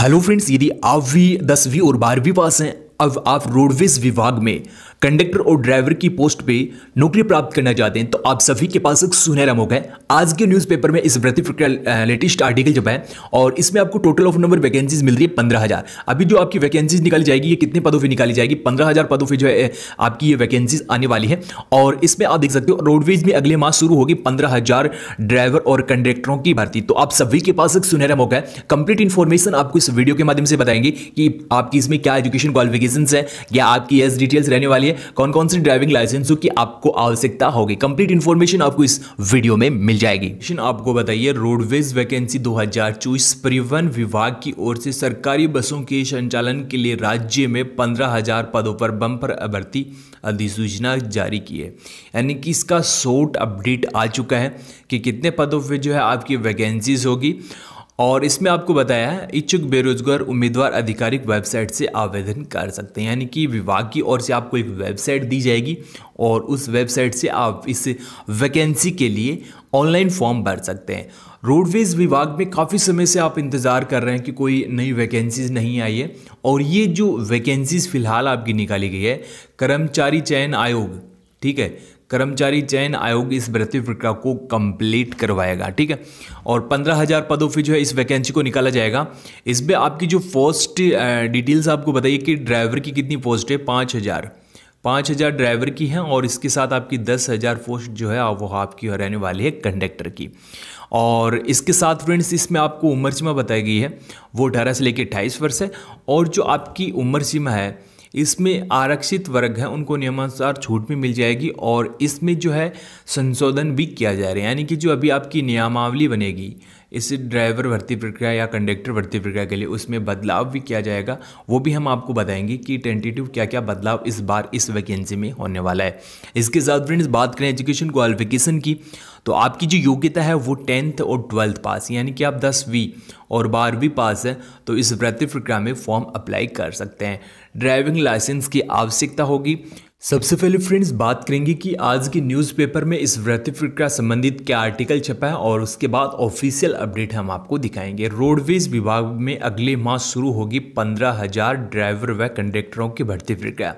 hello friends यदि आप भी दसवीं और बारहवीं पास हैं अब आप रोडवेज विभाग में कंडक्टर और ड्राइवर की पोस्ट पे नौकरी प्राप्त करना चाहते हैं तो आप सभी के पास एक सुनहरा मौका है आज के न्यूज़पेपर में इस व्रति प्रक्रिया लेटेस्ट आर्टिकल जब है और इसमें आपको टोटल ऑफ नंबर वैकेंसीज मिल रही है पंद्रह हज़ार अभी जो आपकी वैकेंसीज निकाली जाएगी ये कितने पदों पर निकाली जाएगी पंद्रह हज़ार पदों पर जो है आपकी ये वैकेंसीज आने वाली है और इसमें आप देख सकते हो रोडवेज में अगले माह शुरू होगी पंद्रह हज़ार ड्राइवर और कंडक्टरों की भर्ती तो आप सभी के पास एक सुनहरा मौका है कंप्लीट इन्फॉर्मेशन आपको इस वीडियो के माध्यम से बताएंगे कि आपकी इसमें क्या एजुकेशन क्वालिफिकेशन है या आपकी एस डिटेल्स रहने वाली बताइए कौन कौन सी ड्राइविंग लाइसेंसों की आपको आवश्यकता होगी कंप्लीट इन्फॉर्मेशन आपको इस वीडियो में मिल जाएगी आपको बताइए रोडवेज वैकेंसी दो परिवहन विभाग की ओर से सरकारी बसों के संचालन के लिए राज्य में पंद्रह पदों पर बंपर भर्ती अधिसूचना जारी की है यानी कि इसका शोर्ट अपडेट आ चुका है कि कितने पदों पर जो है आपकी वैकेंसीज होगी और इसमें आपको बताया इच्छुक बेरोजगार उम्मीदवार आधिकारिक वेबसाइट से आवेदन कर सकते हैं यानी कि विभाग की ओर से आपको एक वेबसाइट दी जाएगी और उस वेबसाइट से आप इस वैकेंसी के लिए ऑनलाइन फॉर्म भर सकते हैं रोडवेज़ विभाग में काफ़ी समय से आप इंतज़ार कर रहे हैं कि कोई नई वैकेंसीज़ नहीं आई है और ये जो वैकेंसीज़ फ़िलहाल आपकी निकाली गई है कर्मचारी चयन आयोग ठीक है कर्मचारी चयन आयोग इस भर्ती प्रक्रिया को कंप्लीट करवाएगा ठीक है और पंद्रह हज़ार पदों पर जो है इस वैकेंसी को निकाला जाएगा इसमें आपकी जो पोस्ट डिटेल्स आपको बताइए कि ड्राइवर की कितनी पोस्ट है पाँच हज़ार पाँच हज़ार ड्राइवर की हैं और इसके साथ आपकी दस हज़ार पोस्ट जो है वो आपकी रहने वाली है कंडक्टर की और इसके साथ फ्रेंड्स इसमें आपको उम्र सीमा बताई गई है वो अठारह से लेकर अट्ठाईस वर्ष है और जो आपकी उम्र सीमा है इसमें आरक्षित वर्ग हैं उनको नियमानुसार छूट भी मिल जाएगी और इसमें जो है संशोधन भी किया जा रहा है यानी कि जो अभी आपकी नियमावली बनेगी इस ड्राइवर भर्ती प्रक्रिया या कंडक्टर भर्ती प्रक्रिया के लिए उसमें बदलाव भी किया जाएगा वो भी हम आपको बताएंगे कि टेंटेटिव क्या क्या बदलाव इस बार इस वैकेंसी में होने वाला है इसके साथ फ्रेंड्स बात करें एजुकेशन क्वालिफिकेशन की तो आपकी जो योग्यता है वो टेंथ और ट्वेल्थ पास यानी कि आप दसवीं और बारहवीं पास है तो इस भर्ती प्रक्रिया में फॉर्म अप्लाई कर सकते हैं ड्राइविंग लाइसेंस की आवश्यकता होगी सबसे पहले फ्रेंड्स बात करेंगे कि आज के न्यूज़पेपर में इस व्रत प्रक्रिया संबंधित क्या आर्टिकल छपा है और उसके बाद ऑफिशियल अपडेट हम आपको दिखाएंगे रोडवेज विभाग में अगले माह शुरू होगी पंद्रह हजार ड्राइवर व कंडक्टरों की भर्ती प्रक्रिया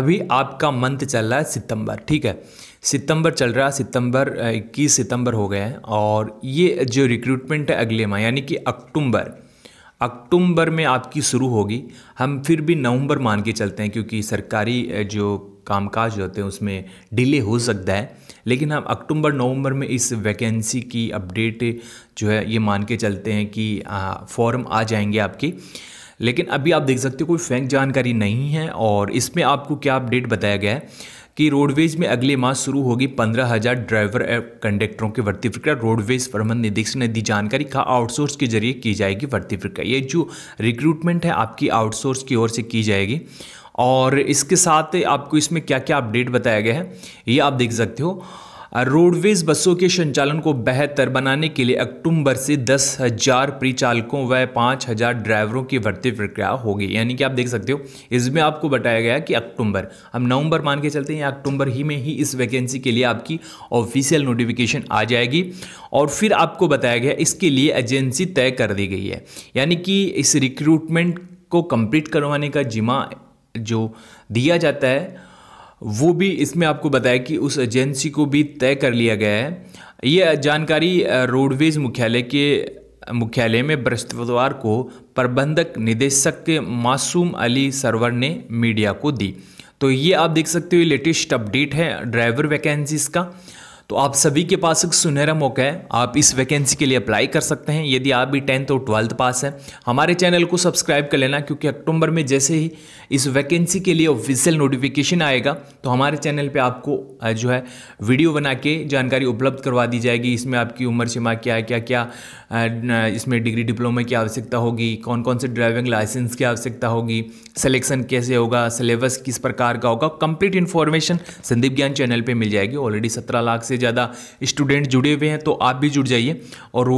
अभी आपका मंथ चल रहा है सितंबर ठीक है सितंबर चल रहा है सितंबर इक्कीस सितंबर हो गए हैं और ये जो रिक्रूटमेंट है अगले माह यानी कि अक्टूबर अक्टूबर में आपकी शुरू होगी हम फिर भी नवंबर मान के चलते हैं क्योंकि सरकारी जो कामकाज होते हैं उसमें डिले हो सकता है लेकिन हम अक्टूबर नवंबर में इस वैकेंसी की अपडेट जो है ये मान के चलते हैं कि फॉर्म आ जाएंगे आपकी लेकिन अभी आप देख सकते हो कोई फेंक जानकारी नहीं है और इसमें आपको क्या अपडेट बताया गया है कि रोडवेज में अगले माह शुरू होगी पंद्रह हजार ड्राइवर कंडक्टरों की भर्ती प्रक्रिया रोडवेज प्रबंध निदेशक ने दी जानकारी कहा आउटसोर्स के जरिए की जाएगी भर्ती प्रक्रिया ये जो रिक्रूटमेंट है आपकी आउटसोर्स की ओर से की जाएगी और इसके साथ आपको इसमें क्या क्या अपडेट बताया गया है ये आप देख सकते हो रोडवेज बसों के संचालन को बेहतर बनाने के लिए अक्टूबर से दस हज़ार परिचालकों व पाँच हज़ार ड्राइवरों की भर्ती प्रक्रिया होगी यानी कि आप देख सकते हो इसमें आपको बताया गया कि अक्टूबर हम नवंबर मान के चलते हैं अक्टूबर ही में ही इस वैकेंसी के लिए आपकी ऑफिशियल नोटिफिकेशन आ जाएगी और फिर आपको बताया गया इसके लिए एजेंसी तय कर दी गई है यानी कि इस रिक्रूटमेंट को कंप्लीट करवाने का जिम्मा जो दिया जाता है वो भी इसमें आपको बताया कि उस एजेंसी को भी तय कर लिया गया है ये जानकारी रोडवेज मुख्यालय के मुख्यालय में बृहस्पतिवार को प्रबंधक निदेशक मासूम अली सरवर ने मीडिया को दी तो ये आप देख सकते हो लेटेस्ट अपडेट है ड्राइवर वैकेंसीज़ का तो आप सभी के पास एक सुनहरा मौका है आप इस वैकेंसी के लिए अप्लाई कर सकते हैं यदि आप भी टेंथ और ट्वेल्थ पास हैं हमारे चैनल को सब्सक्राइब कर लेना क्योंकि अक्टूबर में जैसे ही इस वैकेंसी के लिए ऑफिशियल नोटिफिकेशन आएगा तो हमारे चैनल पे आपको जो है वीडियो बना के जानकारी उपलब्ध करवा दी जाएगी इसमें आपकी उम्र सीमा क्या है क्या क्या इसमें डिग्री डिप्लोमा की आवश्यकता होगी कौन कौन से ड्राइविंग लाइसेंस की आवश्यकता होगी सलेक्शन कैसे होगा सिलेबस किस प्रकार का होगा कंप्लीट इन्फॉर्मेशन संदीप ज्ञान चैनल पर मिल जाएगी ऑलरेडी सत्रह लाख से ज़्यादा स्टूडेंट जुड़े हुए हैं तो आप भी जुड़ जाइए और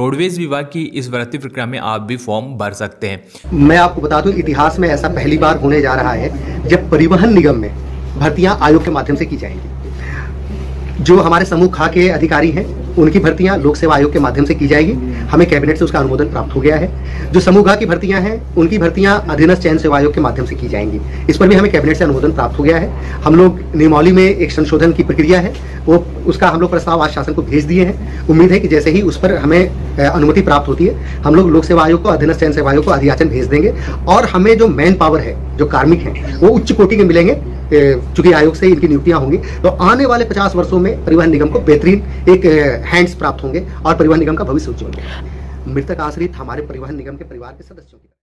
रोडवेज विभाग की इस भर्ती प्रक्रिया में आप भी फॉर्म भर सकते हैं मैं आपको बता दूँ इतिहास में ऐसा पहली बार होने जा रहा है जब परिवहन निगम में भर्तियाँ आयोग के माध्यम से की जाएंगी जो हमारे समूह खा के अधिकारी हैं उनकी भर्तियां लोक सेवा आयोग के माध्यम से की जाएगी हमें कैबिनेट से उसका अनुमोदन प्राप्त हो गया है जो समूह की भर्तियां हैं उनकी भर्तियां अधीनस्थ चयन सेवा आयोग के माध्यम से की जाएंगी इस पर भी हमें कैबिनेट से अनुमोदन प्राप्त हो गया है हम लोग नियमावली में एक संशोधन की प्रक्रिया है वो उसका हम लोग प्रस्ताव आज शासन को भेज दिए हैं उम्मीद है कि जैसे ही उस पर हमें अनुमति प्राप्त होती है हम लोग लोक सेवा आयोग को अधीनस्थ चयन सेवा आयोग को अधियाचन भेज देंगे और हमें जो मैन पावर है जो कार्मिक है वो उच्च कोटि के मिलेंगे चूंकि आयोग से इनकी नियुक्तियां होंगी तो आने वाले पचास वर्षों में परिवहन निगम को बेहतरीन एक हैंड्स प्राप्त होंगे और परिवहन निगम का भविष्य उज्जवल मृतक आश्रित हमारे परिवहन निगम के परिवार के सदस्यों की